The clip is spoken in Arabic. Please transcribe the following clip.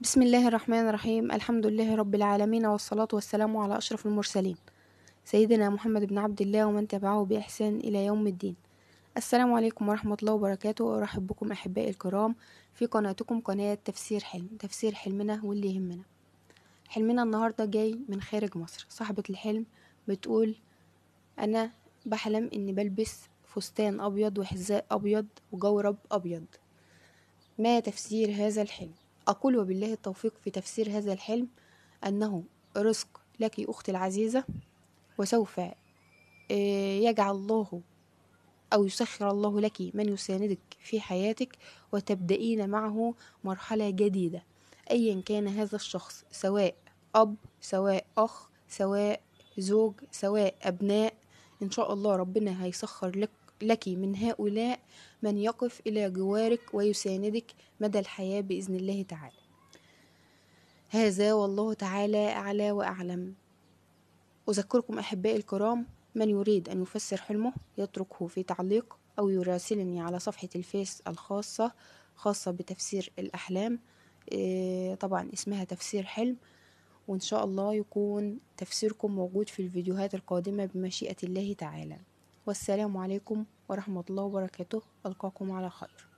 بسم الله الرحمن الرحيم الحمد لله رب العالمين والصلاة والسلام على أشرف المرسلين سيدنا محمد بن عبد الله ومن تبعه بإحسان إلى يوم الدين السلام عليكم ورحمة الله وبركاته أرحب بكم أحبائي الكرام في قناتكم قناة تفسير حلم تفسير حلمنا واللي يهمنا حلمنا النهاردة جاي من خارج مصر صاحبة الحلم بتقول أنا بحلم إني بلبس فستان أبيض وحذاء أبيض وجورب أبيض ما تفسير هذا الحلم أقول وبالله التوفيق في تفسير هذا الحلم أنه رزق لك أختي العزيزة وسوف آه، يجعل الله أو يسخر الله لك من يساندك في حياتك وتبدأين معه مرحلة جديدة أيا كان هذا الشخص سواء أب سواء أخ سواء زوج سواء أبناء إن شاء الله ربنا هيسخر لك لك من هؤلاء من يقف إلى جوارك ويساندك مدى الحياة بإذن الله تعالى هذا والله تعالى أعلى وأعلم أذكركم أحبائي الكرام من يريد أن يفسر حلمه يتركه في تعليق أو يراسلني على صفحة الفيس الخاصة خاصة بتفسير الأحلام آه، طبعا اسمها تفسير حلم وإن شاء الله يكون تفسيركم موجود في الفيديوهات القادمة بمشيئة الله تعالى والسلام عليكم ورحمة الله وبركاته ألقاكم على خير